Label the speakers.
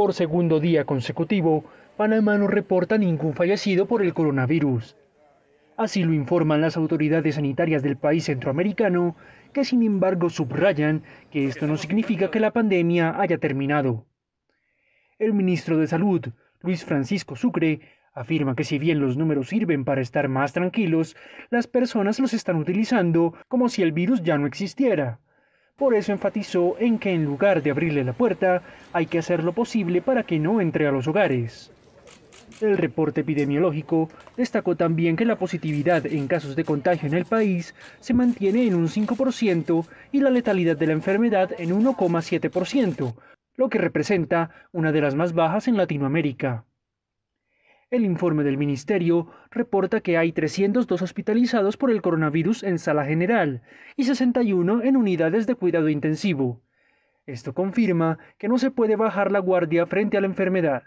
Speaker 1: Por segundo día consecutivo, Panamá no reporta ningún fallecido por el coronavirus. Así lo informan las autoridades sanitarias del país centroamericano, que sin embargo subrayan que esto no significa que la pandemia haya terminado. El ministro de Salud, Luis Francisco Sucre, afirma que si bien los números sirven para estar más tranquilos, las personas los están utilizando como si el virus ya no existiera, por eso enfatizó en que en lugar de abrirle la puerta, hay que hacer lo posible para que no entre a los hogares. El reporte epidemiológico destacó también que la positividad en casos de contagio en el país se mantiene en un 5% y la letalidad de la enfermedad en 1,7%, lo que representa una de las más bajas en Latinoamérica. El informe del ministerio reporta que hay 302 hospitalizados por el coronavirus en sala general y 61 en unidades de cuidado intensivo. Esto confirma que no se puede bajar la guardia frente a la enfermedad.